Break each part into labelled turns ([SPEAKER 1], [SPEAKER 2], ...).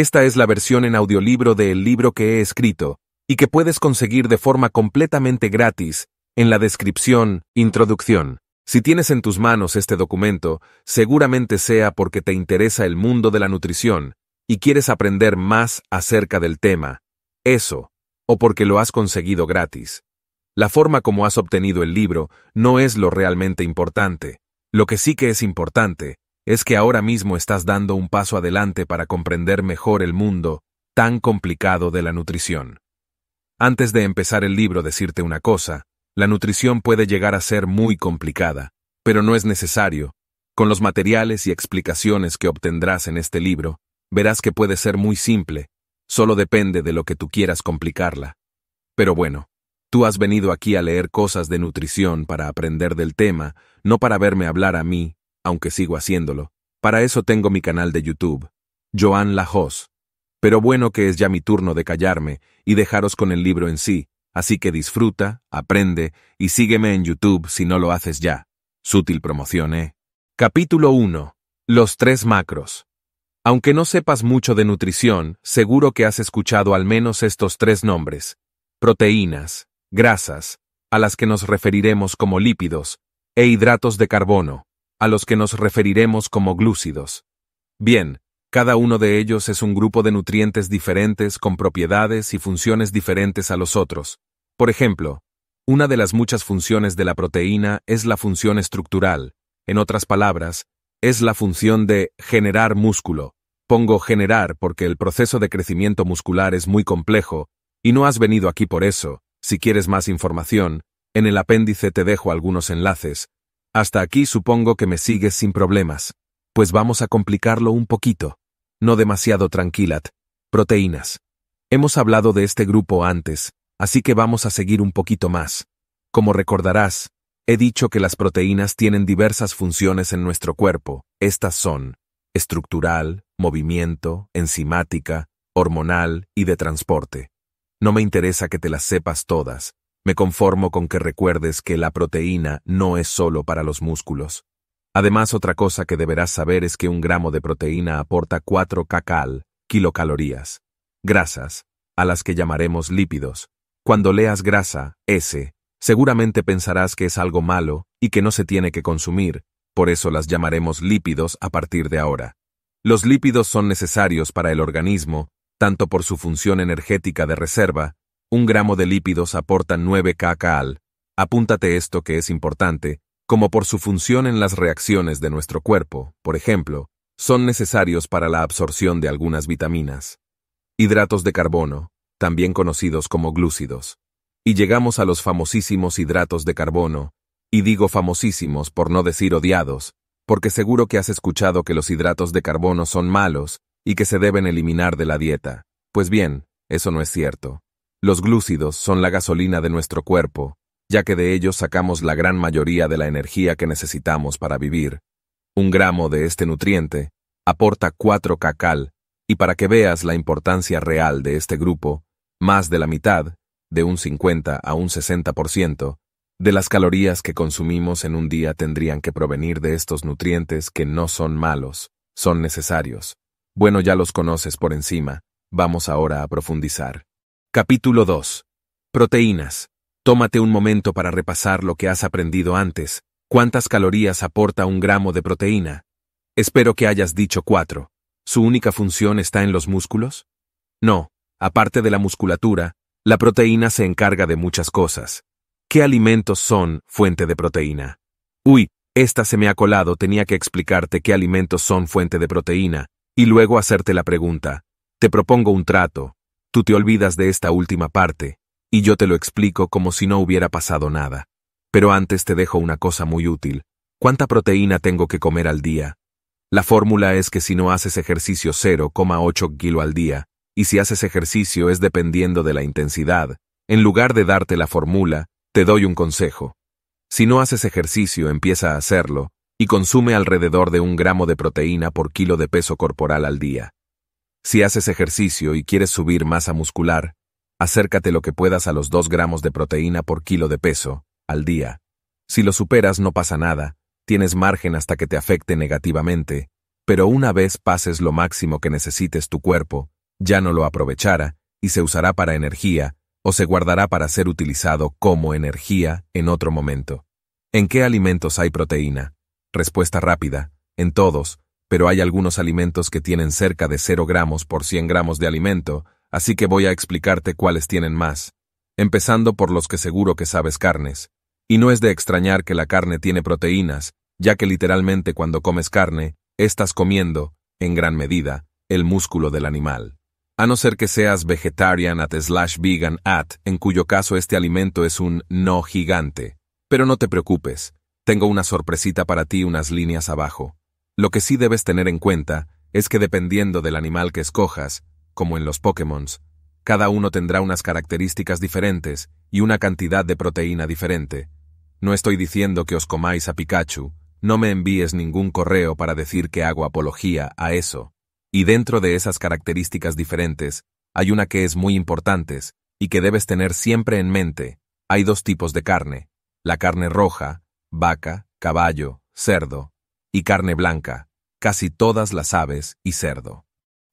[SPEAKER 1] Esta es la versión en audiolibro del libro que he escrito y que puedes conseguir de forma completamente gratis en la descripción, introducción. Si tienes en tus manos este documento, seguramente sea porque te interesa el mundo de la nutrición y quieres aprender más acerca del tema. Eso, o porque lo has conseguido gratis. La forma como has obtenido el libro no es lo realmente importante. Lo que sí que es importante es que ahora mismo estás dando un paso adelante para comprender mejor el mundo tan complicado de la nutrición. Antes de empezar el libro decirte una cosa, la nutrición puede llegar a ser muy complicada, pero no es necesario. Con los materiales y explicaciones que obtendrás en este libro, verás que puede ser muy simple, solo depende de lo que tú quieras complicarla. Pero bueno, tú has venido aquí a leer cosas de nutrición para aprender del tema, no para verme hablar a mí aunque sigo haciéndolo. Para eso tengo mi canal de YouTube, Joan Lajos. Pero bueno que es ya mi turno de callarme y dejaros con el libro en sí, así que disfruta, aprende y sígueme en YouTube si no lo haces ya. Sutil promoción, ¿eh? Capítulo 1. Los tres macros. Aunque no sepas mucho de nutrición, seguro que has escuchado al menos estos tres nombres. Proteínas, grasas, a las que nos referiremos como lípidos, e hidratos de carbono a los que nos referiremos como glúcidos. Bien, cada uno de ellos es un grupo de nutrientes diferentes con propiedades y funciones diferentes a los otros. Por ejemplo, una de las muchas funciones de la proteína es la función estructural, en otras palabras, es la función de generar músculo. Pongo generar porque el proceso de crecimiento muscular es muy complejo, y no has venido aquí por eso, si quieres más información, en el apéndice te dejo algunos enlaces, hasta aquí supongo que me sigues sin problemas, pues vamos a complicarlo un poquito. No demasiado tranquilat. Proteínas. Hemos hablado de este grupo antes, así que vamos a seguir un poquito más. Como recordarás, he dicho que las proteínas tienen diversas funciones en nuestro cuerpo. Estas son estructural, movimiento, enzimática, hormonal y de transporte. No me interesa que te las sepas todas, me conformo con que recuerdes que la proteína no es solo para los músculos. Además, otra cosa que deberás saber es que un gramo de proteína aporta 4 kcal, kilocalorías, grasas, a las que llamaremos lípidos. Cuando leas grasa, S, seguramente pensarás que es algo malo y que no se tiene que consumir, por eso las llamaremos lípidos a partir de ahora. Los lípidos son necesarios para el organismo, tanto por su función energética de reserva, un gramo de lípidos aporta 9 kcal. Apúntate esto que es importante, como por su función en las reacciones de nuestro cuerpo, por ejemplo, son necesarios para la absorción de algunas vitaminas. Hidratos de carbono, también conocidos como glúcidos. Y llegamos a los famosísimos hidratos de carbono, y digo famosísimos por no decir odiados, porque seguro que has escuchado que los hidratos de carbono son malos y que se deben eliminar de la dieta. Pues bien, eso no es cierto. Los glúcidos son la gasolina de nuestro cuerpo, ya que de ellos sacamos la gran mayoría de la energía que necesitamos para vivir. Un gramo de este nutriente aporta 4 cacal, y para que veas la importancia real de este grupo, más de la mitad, de un 50 a un 60%, de las calorías que consumimos en un día tendrían que provenir de estos nutrientes que no son malos, son necesarios. Bueno, ya los conoces por encima, vamos ahora a profundizar. Capítulo 2. Proteínas. Tómate un momento para repasar lo que has aprendido antes. ¿Cuántas calorías aporta un gramo de proteína? Espero que hayas dicho cuatro. ¿Su única función está en los músculos? No, aparte de la musculatura, la proteína se encarga de muchas cosas. ¿Qué alimentos son fuente de proteína? Uy, esta se me ha colado, tenía que explicarte qué alimentos son fuente de proteína, y luego hacerte la pregunta. Te propongo un trato, Tú te olvidas de esta última parte, y yo te lo explico como si no hubiera pasado nada. Pero antes te dejo una cosa muy útil. ¿Cuánta proteína tengo que comer al día? La fórmula es que si no haces ejercicio 0,8 kilo al día, y si haces ejercicio es dependiendo de la intensidad, en lugar de darte la fórmula, te doy un consejo. Si no haces ejercicio, empieza a hacerlo, y consume alrededor de un gramo de proteína por kilo de peso corporal al día. Si haces ejercicio y quieres subir masa muscular, acércate lo que puedas a los 2 gramos de proteína por kilo de peso al día. Si lo superas no pasa nada, tienes margen hasta que te afecte negativamente, pero una vez pases lo máximo que necesites tu cuerpo, ya no lo aprovechará y se usará para energía o se guardará para ser utilizado como energía en otro momento. ¿En qué alimentos hay proteína? Respuesta rápida, en todos, pero hay algunos alimentos que tienen cerca de 0 gramos por 100 gramos de alimento, así que voy a explicarte cuáles tienen más, empezando por los que seguro que sabes carnes. Y no es de extrañar que la carne tiene proteínas, ya que literalmente cuando comes carne, estás comiendo, en gran medida, el músculo del animal. A no ser que seas vegetarian at slash vegan at, en cuyo caso este alimento es un no gigante. Pero no te preocupes, tengo una sorpresita para ti unas líneas abajo. Lo que sí debes tener en cuenta es que dependiendo del animal que escojas, como en los Pokémon, cada uno tendrá unas características diferentes y una cantidad de proteína diferente. No estoy diciendo que os comáis a Pikachu, no me envíes ningún correo para decir que hago apología a eso. Y dentro de esas características diferentes, hay una que es muy importante y que debes tener siempre en mente. Hay dos tipos de carne, la carne roja, vaca, caballo, cerdo, y carne blanca, casi todas las aves y cerdo.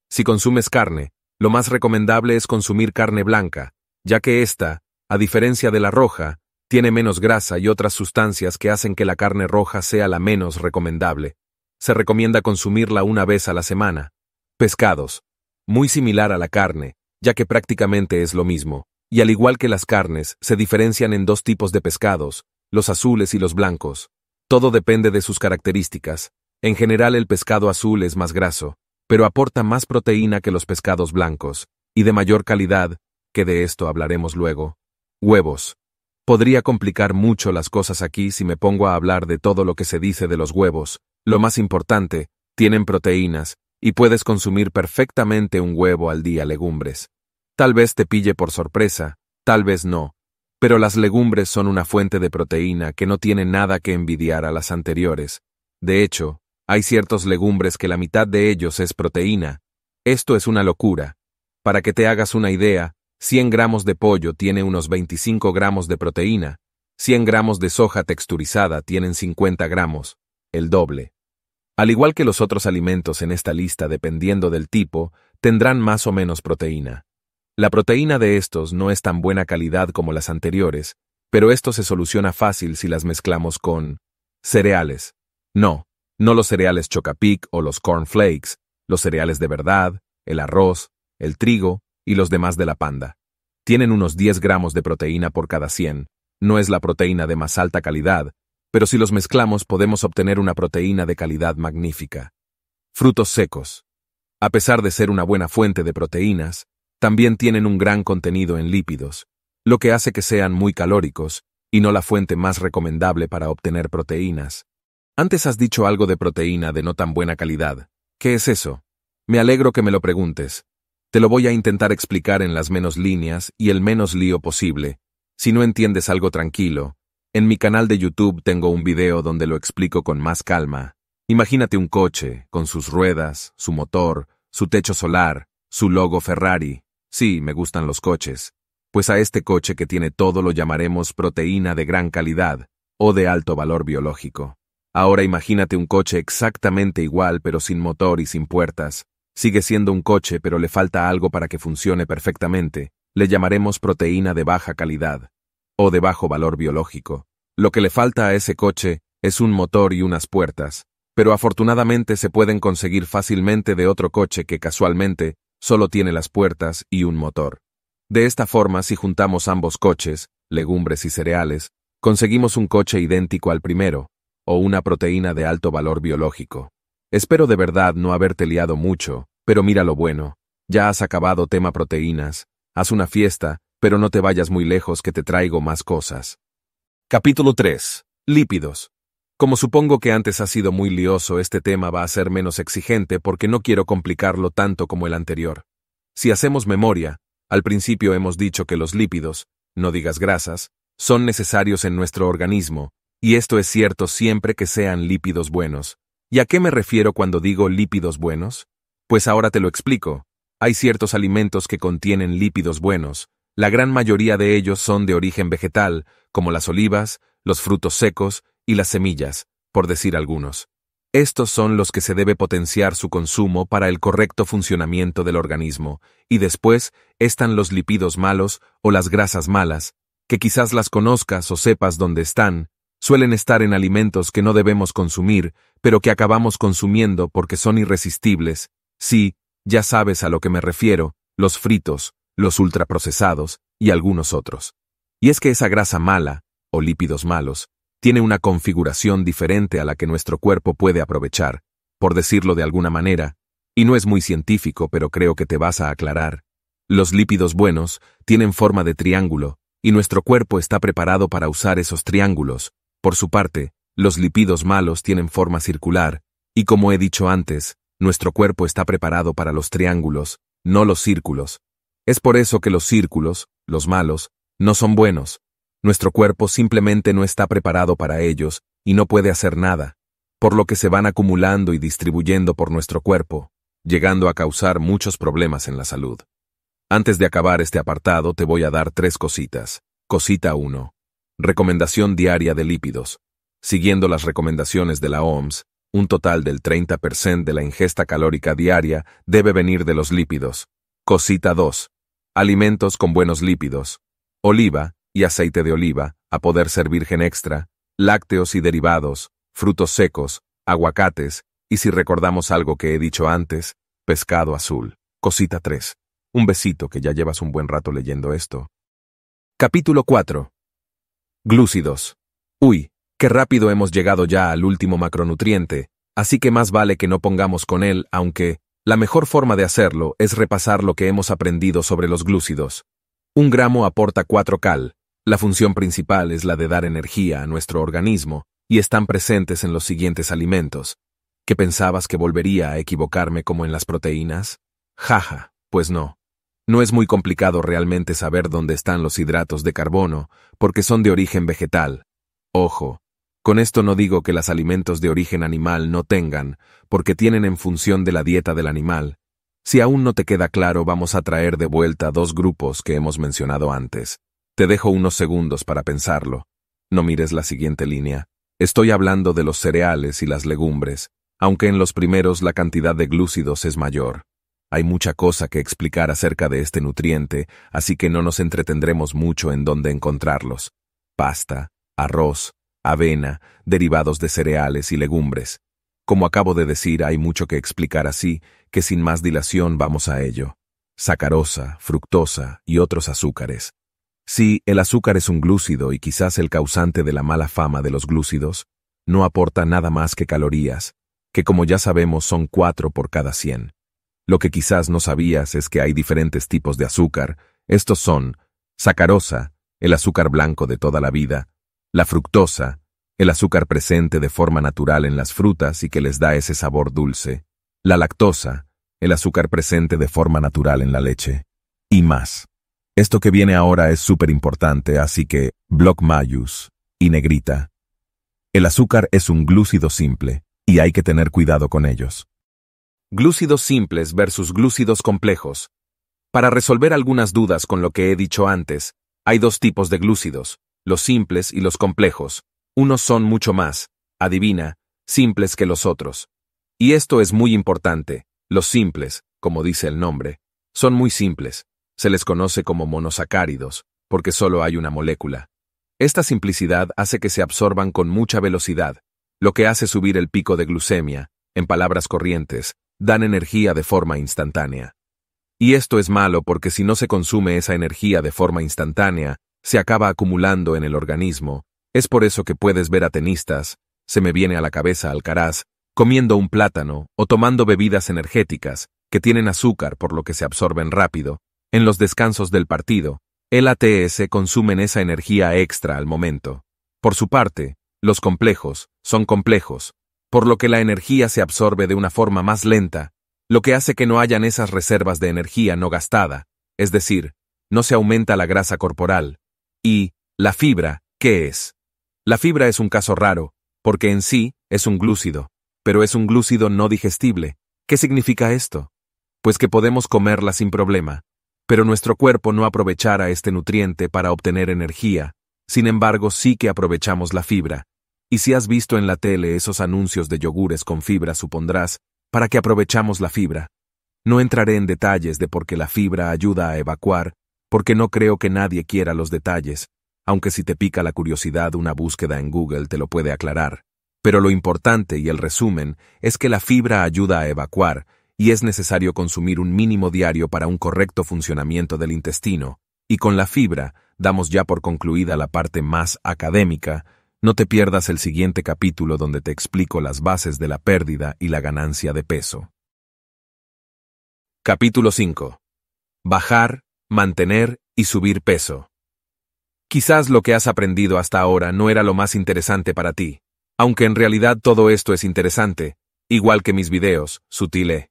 [SPEAKER 1] Si consumes carne, lo más recomendable es consumir carne blanca, ya que esta, a diferencia de la roja, tiene menos grasa y otras sustancias que hacen que la carne roja sea la menos recomendable. Se recomienda consumirla una vez a la semana. Pescados. Muy similar a la carne, ya que prácticamente es lo mismo, y al igual que las carnes, se diferencian en dos tipos de pescados, los azules y los blancos. Todo depende de sus características. En general el pescado azul es más graso, pero aporta más proteína que los pescados blancos, y de mayor calidad, que de esto hablaremos luego. Huevos. Podría complicar mucho las cosas aquí si me pongo a hablar de todo lo que se dice de los huevos. Lo más importante, tienen proteínas, y puedes consumir perfectamente un huevo al día legumbres. Tal vez te pille por sorpresa, tal vez no, pero las legumbres son una fuente de proteína que no tiene nada que envidiar a las anteriores. De hecho, hay ciertos legumbres que la mitad de ellos es proteína. Esto es una locura. Para que te hagas una idea, 100 gramos de pollo tiene unos 25 gramos de proteína, 100 gramos de soja texturizada tienen 50 gramos, el doble. Al igual que los otros alimentos en esta lista dependiendo del tipo, tendrán más o menos proteína. La proteína de estos no es tan buena calidad como las anteriores, pero esto se soluciona fácil si las mezclamos con cereales. No, no los cereales Chocapic o los cornflakes, los cereales de verdad, el arroz, el trigo y los demás de la panda. Tienen unos 10 gramos de proteína por cada 100. No es la proteína de más alta calidad, pero si los mezclamos podemos obtener una proteína de calidad magnífica. Frutos secos. A pesar de ser una buena fuente de proteínas, también tienen un gran contenido en lípidos, lo que hace que sean muy calóricos y no la fuente más recomendable para obtener proteínas. Antes has dicho algo de proteína de no tan buena calidad. ¿Qué es eso? Me alegro que me lo preguntes. Te lo voy a intentar explicar en las menos líneas y el menos lío posible. Si no entiendes algo tranquilo, en mi canal de YouTube tengo un video donde lo explico con más calma. Imagínate un coche, con sus ruedas, su motor, su techo solar, su logo Ferrari, Sí, me gustan los coches. Pues a este coche que tiene todo lo llamaremos proteína de gran calidad o de alto valor biológico. Ahora imagínate un coche exactamente igual pero sin motor y sin puertas. Sigue siendo un coche pero le falta algo para que funcione perfectamente. Le llamaremos proteína de baja calidad o de bajo valor biológico. Lo que le falta a ese coche es un motor y unas puertas, pero afortunadamente se pueden conseguir fácilmente de otro coche que casualmente solo tiene las puertas y un motor. De esta forma, si juntamos ambos coches, legumbres y cereales, conseguimos un coche idéntico al primero, o una proteína de alto valor biológico. Espero de verdad no haberte liado mucho, pero mira lo bueno, ya has acabado tema proteínas, haz una fiesta, pero no te vayas muy lejos que te traigo más cosas. Capítulo 3. Lípidos. Como supongo que antes ha sido muy lioso, este tema va a ser menos exigente porque no quiero complicarlo tanto como el anterior. Si hacemos memoria, al principio hemos dicho que los lípidos, no digas grasas, son necesarios en nuestro organismo, y esto es cierto siempre que sean lípidos buenos. ¿Y a qué me refiero cuando digo lípidos buenos? Pues ahora te lo explico. Hay ciertos alimentos que contienen lípidos buenos, la gran mayoría de ellos son de origen vegetal, como las olivas, los frutos secos y las semillas, por decir algunos. Estos son los que se debe potenciar su consumo para el correcto funcionamiento del organismo, y después están los lípidos malos o las grasas malas, que quizás las conozcas o sepas dónde están, suelen estar en alimentos que no debemos consumir, pero que acabamos consumiendo porque son irresistibles, sí, ya sabes a lo que me refiero, los fritos, los ultraprocesados y algunos otros. Y es que esa grasa mala, o lípidos malos, tiene una configuración diferente a la que nuestro cuerpo puede aprovechar, por decirlo de alguna manera, y no es muy científico, pero creo que te vas a aclarar. Los lípidos buenos tienen forma de triángulo, y nuestro cuerpo está preparado para usar esos triángulos. Por su parte, los lípidos malos tienen forma circular, y como he dicho antes, nuestro cuerpo está preparado para los triángulos, no los círculos. Es por eso que los círculos, los malos, no son buenos, nuestro cuerpo simplemente no está preparado para ellos y no puede hacer nada, por lo que se van acumulando y distribuyendo por nuestro cuerpo, llegando a causar muchos problemas en la salud. Antes de acabar este apartado te voy a dar tres cositas. Cosita 1. Recomendación diaria de lípidos. Siguiendo las recomendaciones de la OMS, un total del 30% de la ingesta calórica diaria debe venir de los lípidos. Cosita 2. Alimentos con buenos lípidos. Oliva, y aceite de oliva, a poder ser virgen extra, lácteos y derivados, frutos secos, aguacates, y si recordamos algo que he dicho antes, pescado azul. Cosita 3. Un besito que ya llevas un buen rato leyendo esto. Capítulo 4. Glúcidos. Uy, qué rápido hemos llegado ya al último macronutriente, así que más vale que no pongamos con él, aunque, la mejor forma de hacerlo es repasar lo que hemos aprendido sobre los glúcidos. Un gramo aporta 4 cal, la función principal es la de dar energía a nuestro organismo y están presentes en los siguientes alimentos. ¿Qué pensabas que volvería a equivocarme como en las proteínas? Jaja, pues no. No es muy complicado realmente saber dónde están los hidratos de carbono, porque son de origen vegetal. Ojo, con esto no digo que los alimentos de origen animal no tengan, porque tienen en función de la dieta del animal. Si aún no te queda claro, vamos a traer de vuelta dos grupos que hemos mencionado antes. Te dejo unos segundos para pensarlo. No mires la siguiente línea. Estoy hablando de los cereales y las legumbres, aunque en los primeros la cantidad de glúcidos es mayor. Hay mucha cosa que explicar acerca de este nutriente, así que no nos entretendremos mucho en dónde encontrarlos. Pasta, arroz, avena, derivados de cereales y legumbres. Como acabo de decir, hay mucho que explicar así, que sin más dilación vamos a ello. Sacarosa, fructosa y otros azúcares. Sí, el azúcar es un glúcido y quizás el causante de la mala fama de los glúcidos, no aporta nada más que calorías, que como ya sabemos son cuatro por cada cien. Lo que quizás no sabías es que hay diferentes tipos de azúcar, estos son sacarosa, el azúcar blanco de toda la vida, la fructosa, el azúcar presente de forma natural en las frutas y que les da ese sabor dulce, la lactosa, el azúcar presente de forma natural en la leche, y más. Esto que viene ahora es súper importante, así que, block mayus, y negrita. El azúcar es un glúcido simple, y hay que tener cuidado con ellos. Glúcidos simples versus glúcidos complejos. Para resolver algunas dudas con lo que he dicho antes, hay dos tipos de glúcidos, los simples y los complejos. Unos son mucho más, adivina, simples que los otros. Y esto es muy importante, los simples, como dice el nombre, son muy simples, se les conoce como monosacáridos, porque solo hay una molécula. Esta simplicidad hace que se absorban con mucha velocidad, lo que hace subir el pico de glucemia, en palabras corrientes, dan energía de forma instantánea. Y esto es malo porque si no se consume esa energía de forma instantánea, se acaba acumulando en el organismo, es por eso que puedes ver a tenistas, se me viene a la cabeza Alcaraz, comiendo un plátano o tomando bebidas energéticas, que tienen azúcar por lo que se absorben rápido, en los descansos del partido, el ATS consumen esa energía extra al momento. Por su parte, los complejos son complejos, por lo que la energía se absorbe de una forma más lenta, lo que hace que no hayan esas reservas de energía no gastada, es decir, no se aumenta la grasa corporal. Y, la fibra, ¿qué es? La fibra es un caso raro, porque en sí es un glúcido, pero es un glúcido no digestible. ¿Qué significa esto? Pues que podemos comerla sin problema, pero nuestro cuerpo no aprovechara este nutriente para obtener energía, sin embargo sí que aprovechamos la fibra, y si has visto en la tele esos anuncios de yogures con fibra supondrás, para que aprovechamos la fibra. No entraré en detalles de por qué la fibra ayuda a evacuar, porque no creo que nadie quiera los detalles, aunque si te pica la curiosidad una búsqueda en Google te lo puede aclarar. Pero lo importante y el resumen es que la fibra ayuda a evacuar, y es necesario consumir un mínimo diario para un correcto funcionamiento del intestino, y con la fibra damos ya por concluida la parte más académica, no te pierdas el siguiente capítulo donde te explico las bases de la pérdida y la ganancia de peso. Capítulo 5. Bajar, mantener y subir peso. Quizás lo que has aprendido hasta ahora no era lo más interesante para ti, aunque en realidad todo esto es interesante, igual que mis videos, Sutile.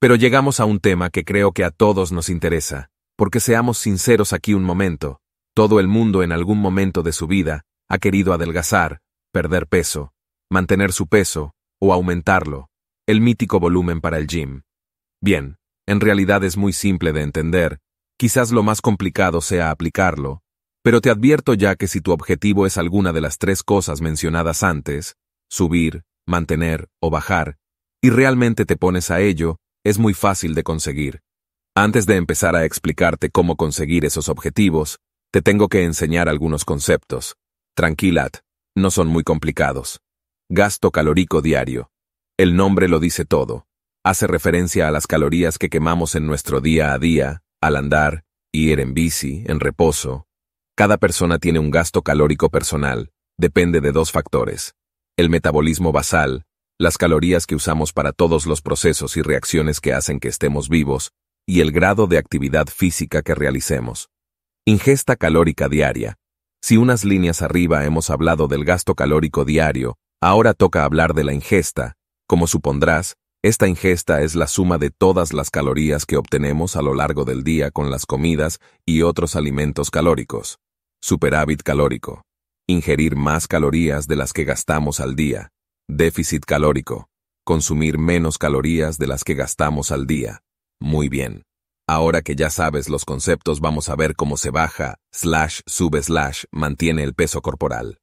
[SPEAKER 1] Pero llegamos a un tema que creo que a todos nos interesa, porque seamos sinceros aquí un momento, todo el mundo en algún momento de su vida ha querido adelgazar, perder peso, mantener su peso, o aumentarlo, el mítico volumen para el gym. Bien, en realidad es muy simple de entender, quizás lo más complicado sea aplicarlo, pero te advierto ya que si tu objetivo es alguna de las tres cosas mencionadas antes, subir, mantener o bajar, y realmente te pones a ello, es muy fácil de conseguir. Antes de empezar a explicarte cómo conseguir esos objetivos, te tengo que enseñar algunos conceptos. Tranquilad, no son muy complicados. Gasto calórico diario. El nombre lo dice todo. Hace referencia a las calorías que quemamos en nuestro día a día, al andar, ir en bici, en reposo. Cada persona tiene un gasto calórico personal, depende de dos factores. El metabolismo basal, las calorías que usamos para todos los procesos y reacciones que hacen que estemos vivos, y el grado de actividad física que realicemos. Ingesta calórica diaria. Si unas líneas arriba hemos hablado del gasto calórico diario, ahora toca hablar de la ingesta. Como supondrás, esta ingesta es la suma de todas las calorías que obtenemos a lo largo del día con las comidas y otros alimentos calóricos. Superávit calórico. Ingerir más calorías de las que gastamos al día. Déficit calórico. Consumir menos calorías de las que gastamos al día. Muy bien. Ahora que ya sabes los conceptos, vamos a ver cómo se baja, slash, sube, slash, mantiene el peso corporal.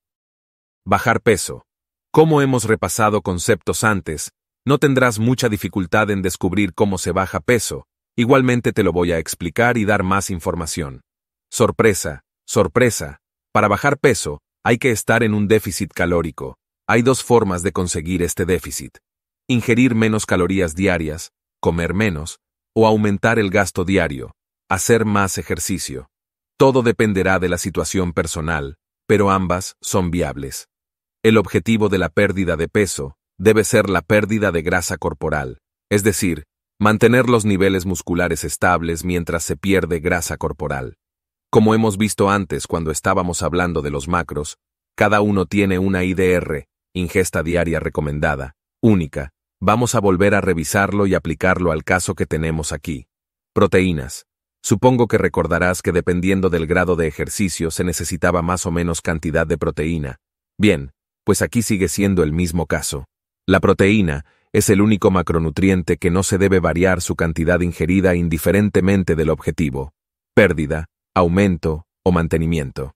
[SPEAKER 1] Bajar peso. Como hemos repasado conceptos antes, no tendrás mucha dificultad en descubrir cómo se baja peso, igualmente te lo voy a explicar y dar más información. Sorpresa, sorpresa, para bajar peso hay que estar en un déficit calórico, hay dos formas de conseguir este déficit. Ingerir menos calorías diarias, comer menos, o aumentar el gasto diario, hacer más ejercicio. Todo dependerá de la situación personal, pero ambas son viables. El objetivo de la pérdida de peso debe ser la pérdida de grasa corporal, es decir, mantener los niveles musculares estables mientras se pierde grasa corporal. Como hemos visto antes cuando estábamos hablando de los macros, cada uno tiene una IDR, ingesta diaria recomendada, única, vamos a volver a revisarlo y aplicarlo al caso que tenemos aquí. Proteínas. Supongo que recordarás que dependiendo del grado de ejercicio se necesitaba más o menos cantidad de proteína. Bien, pues aquí sigue siendo el mismo caso. La proteína es el único macronutriente que no se debe variar su cantidad ingerida indiferentemente del objetivo, pérdida, aumento o mantenimiento.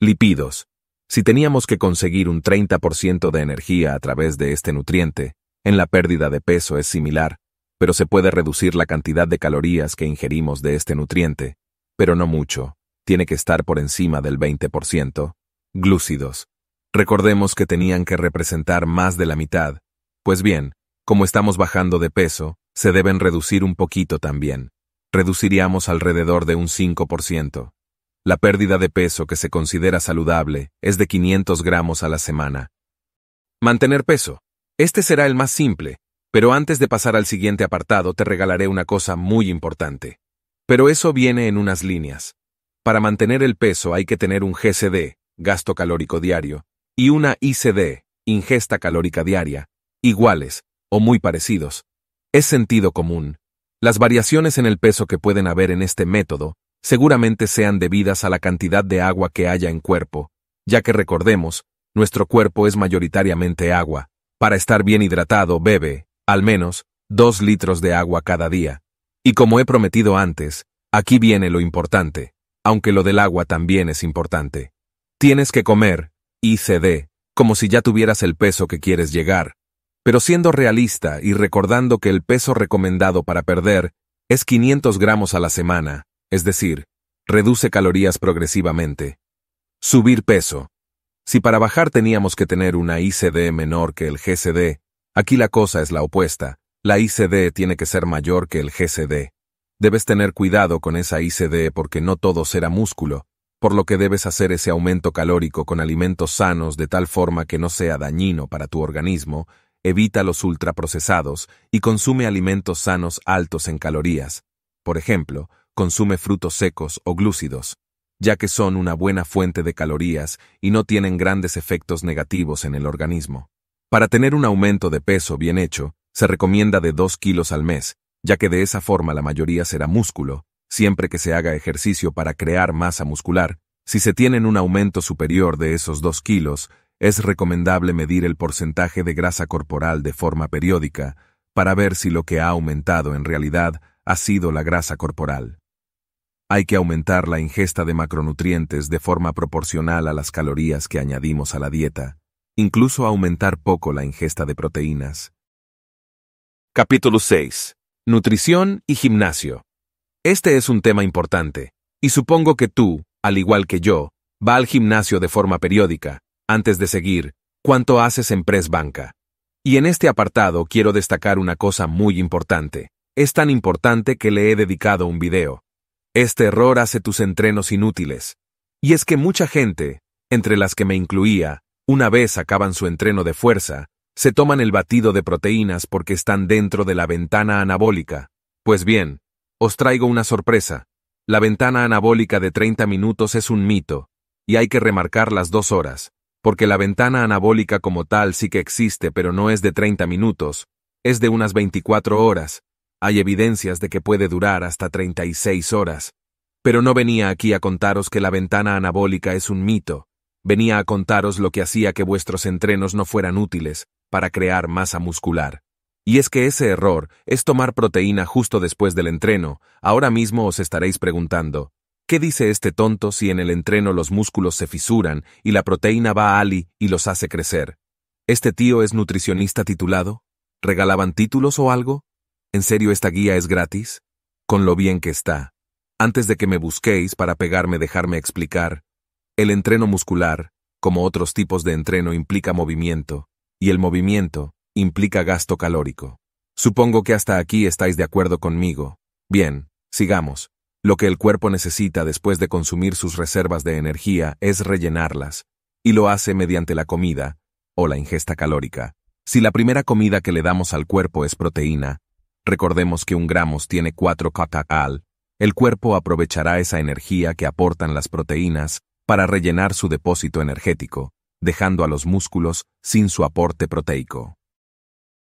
[SPEAKER 1] Lipidos si teníamos que conseguir un 30% de energía a través de este nutriente, en la pérdida de peso es similar, pero se puede reducir la cantidad de calorías que ingerimos de este nutriente, pero no mucho, tiene que estar por encima del 20%. Glúcidos. Recordemos que tenían que representar más de la mitad. Pues bien, como estamos bajando de peso, se deben reducir un poquito también. Reduciríamos alrededor de un 5%. La pérdida de peso que se considera saludable es de 500 gramos a la semana. Mantener peso. Este será el más simple, pero antes de pasar al siguiente apartado te regalaré una cosa muy importante. Pero eso viene en unas líneas. Para mantener el peso hay que tener un GCD, gasto calórico diario, y una ICD, ingesta calórica diaria, iguales, o muy parecidos. Es sentido común. Las variaciones en el peso que pueden haber en este método seguramente sean debidas a la cantidad de agua que haya en cuerpo, ya que recordemos, nuestro cuerpo es mayoritariamente agua. Para estar bien hidratado, bebe, al menos, dos litros de agua cada día. Y como he prometido antes, aquí viene lo importante, aunque lo del agua también es importante. Tienes que comer, y cede como si ya tuvieras el peso que quieres llegar. Pero siendo realista y recordando que el peso recomendado para perder es 500 gramos a la semana, es decir, reduce calorías progresivamente. Subir peso. Si para bajar teníamos que tener una ICD menor que el GCD, aquí la cosa es la opuesta. La ICD tiene que ser mayor que el GCD. Debes tener cuidado con esa ICD porque no todo será músculo, por lo que debes hacer ese aumento calórico con alimentos sanos de tal forma que no sea dañino para tu organismo, evita los ultraprocesados y consume alimentos sanos altos en calorías. Por ejemplo, Consume frutos secos o glúcidos, ya que son una buena fuente de calorías y no tienen grandes efectos negativos en el organismo. Para tener un aumento de peso bien hecho, se recomienda de 2 kilos al mes, ya que de esa forma la mayoría será músculo, siempre que se haga ejercicio para crear masa muscular. Si se tienen un aumento superior de esos 2 kilos, es recomendable medir el porcentaje de grasa corporal de forma periódica, para ver si lo que ha aumentado en realidad ha sido la grasa corporal. Hay que aumentar la ingesta de macronutrientes de forma proporcional a las calorías que añadimos a la dieta, incluso aumentar poco la ingesta de proteínas. Capítulo 6. Nutrición y gimnasio. Este es un tema importante, y supongo que tú, al igual que yo, va al gimnasio de forma periódica, antes de seguir, cuánto haces en Press Banca. Y en este apartado quiero destacar una cosa muy importante. Es tan importante que le he dedicado un video. Este error hace tus entrenos inútiles. Y es que mucha gente, entre las que me incluía, una vez acaban su entreno de fuerza, se toman el batido de proteínas porque están dentro de la ventana anabólica. Pues bien, os traigo una sorpresa. La ventana anabólica de 30 minutos es un mito, y hay que remarcar las dos horas, porque la ventana anabólica como tal sí que existe pero no es de 30 minutos, es de unas 24 horas, hay evidencias de que puede durar hasta 36 horas. Pero no venía aquí a contaros que la ventana anabólica es un mito, venía a contaros lo que hacía que vuestros entrenos no fueran útiles para crear masa muscular. Y es que ese error es tomar proteína justo después del entreno. Ahora mismo os estaréis preguntando, ¿qué dice este tonto si en el entreno los músculos se fisuran y la proteína va a Ali y los hace crecer? ¿Este tío es nutricionista titulado? ¿Regalaban títulos o algo? ¿En serio esta guía es gratis? Con lo bien que está. Antes de que me busquéis para pegarme, dejarme explicar. El entreno muscular, como otros tipos de entreno, implica movimiento, y el movimiento implica gasto calórico. Supongo que hasta aquí estáis de acuerdo conmigo. Bien, sigamos. Lo que el cuerpo necesita después de consumir sus reservas de energía es rellenarlas, y lo hace mediante la comida, o la ingesta calórica. Si la primera comida que le damos al cuerpo es proteína, Recordemos que un gramos tiene 4 kcal. El cuerpo aprovechará esa energía que aportan las proteínas para rellenar su depósito energético, dejando a los músculos sin su aporte proteico.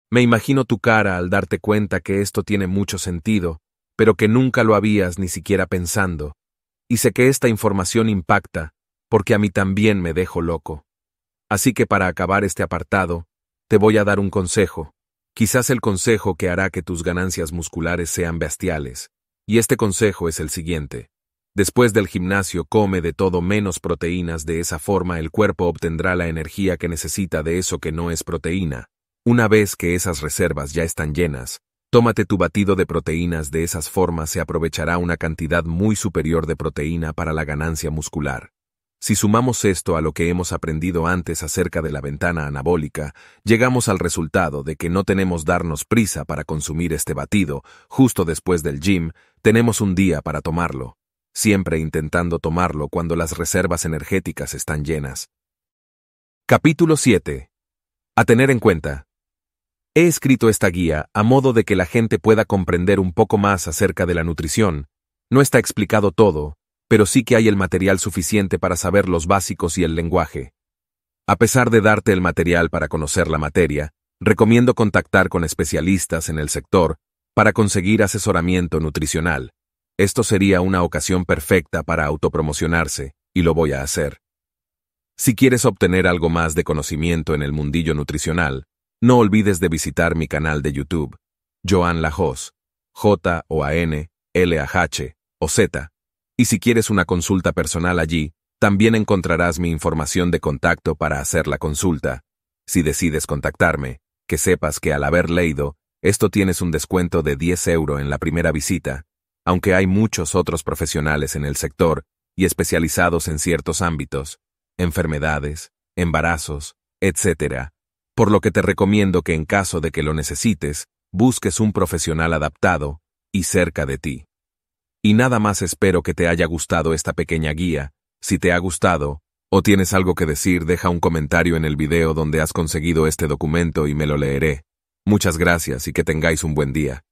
[SPEAKER 1] Me imagino tu cara al darte cuenta que esto tiene mucho sentido, pero que nunca lo habías ni siquiera pensando, y sé que esta información impacta, porque a mí también me dejo loco. Así que para acabar este apartado, te voy a dar un consejo, Quizás el consejo que hará que tus ganancias musculares sean bestiales, y este consejo es el siguiente. Después del gimnasio come de todo menos proteínas, de esa forma el cuerpo obtendrá la energía que necesita de eso que no es proteína. Una vez que esas reservas ya están llenas, tómate tu batido de proteínas, de esas formas se aprovechará una cantidad muy superior de proteína para la ganancia muscular. Si sumamos esto a lo que hemos aprendido antes acerca de la ventana anabólica, llegamos al resultado de que no tenemos darnos prisa para consumir este batido, justo después del gym, tenemos un día para tomarlo, siempre intentando tomarlo cuando las reservas energéticas están llenas. Capítulo 7. A tener en cuenta. He escrito esta guía a modo de que la gente pueda comprender un poco más acerca de la nutrición. No está explicado todo, pero sí que hay el material suficiente para saber los básicos y el lenguaje. A pesar de darte el material para conocer la materia, recomiendo contactar con especialistas en el sector para conseguir asesoramiento nutricional. Esto sería una ocasión perfecta para autopromocionarse, y lo voy a hacer. Si quieres obtener algo más de conocimiento en el mundillo nutricional, no olvides de visitar mi canal de YouTube, Joan Lajos, J-O-A-N, L-A-H, o Z, y si quieres una consulta personal allí, también encontrarás mi información de contacto para hacer la consulta. Si decides contactarme, que sepas que al haber leído, esto tienes un descuento de 10 euros en la primera visita, aunque hay muchos otros profesionales en el sector y especializados en ciertos ámbitos, enfermedades, embarazos, etc. Por lo que te recomiendo que en caso de que lo necesites, busques un profesional adaptado y cerca de ti. Y nada más espero que te haya gustado esta pequeña guía. Si te ha gustado, o tienes algo que decir, deja un comentario en el video donde has conseguido este documento y me lo leeré. Muchas gracias y que tengáis un buen día.